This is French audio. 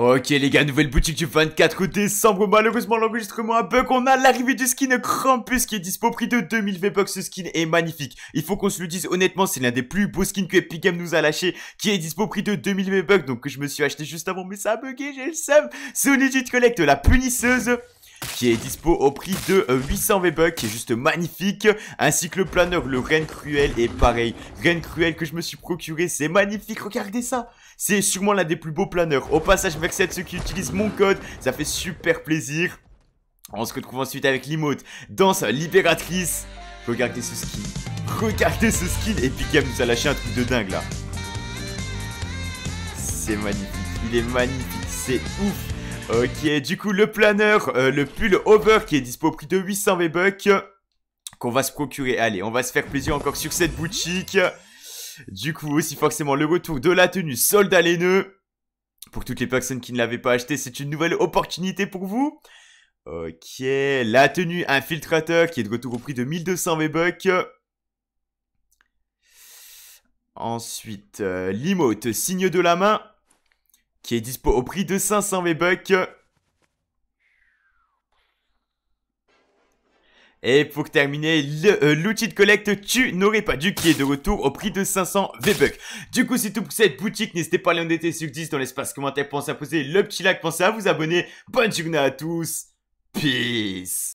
Ok les gars, nouvelle boutique du 24 décembre, malheureusement l'enregistrement a bug, on a l'arrivée du skin Krampus qui est dispo prix de 2000 V-Bucks, ce skin est magnifique, il faut qu'on se le dise honnêtement, c'est l'un des plus beaux skins que Epic Games nous a lâché, qui est dispo prix de 2000 V-Bucks, donc je me suis acheté juste avant, mais ça a bugué, j'ai le seum, c'est Collect, la punisseuse qui est dispo au prix de 800 euh, V-Bucks, qui est juste magnifique, ainsi que le planeur, le Reine Cruel Et pareil. Reine Cruel que je me suis procuré, c'est magnifique, regardez ça C'est sûrement l'un des plus beaux planeurs. Au passage, merci à ceux qui utilisent mon code, ça fait super plaisir. On se retrouve ensuite avec dans sa Libératrice. Regardez ce skin. Regardez ce skin. Et Game nous a lâché un truc de dingue là. C'est magnifique. Il est magnifique. C'est ouf. Ok, euh, du coup, le planeur, euh, le pull over qui est dispo au prix de 800 V-Bucks. Qu'on va se procurer. Allez, on va se faire plaisir encore sur cette boutique. Du coup, aussi forcément le retour de la tenue soldat laineux. Pour toutes les personnes qui ne l'avaient pas acheté, c'est une nouvelle opportunité pour vous. Ok, euh, la tenue infiltrateur qui est de retour au prix de 1200 V-Bucks. Ensuite, Limote, l'emote signe de la main qui est dispo au prix de 500 V-Bucks. Et pour terminer, euh, l'outil de collecte Tu n'aurais pas dû qui est de retour au prix de 500 V-Bucks. Du coup, c'est tout pour cette boutique. N'hésitez pas à l'endetter sur 10 dans l'espace commentaire. Pensez à poser le petit like, pensez à vous abonner. Bonne journée à tous. Peace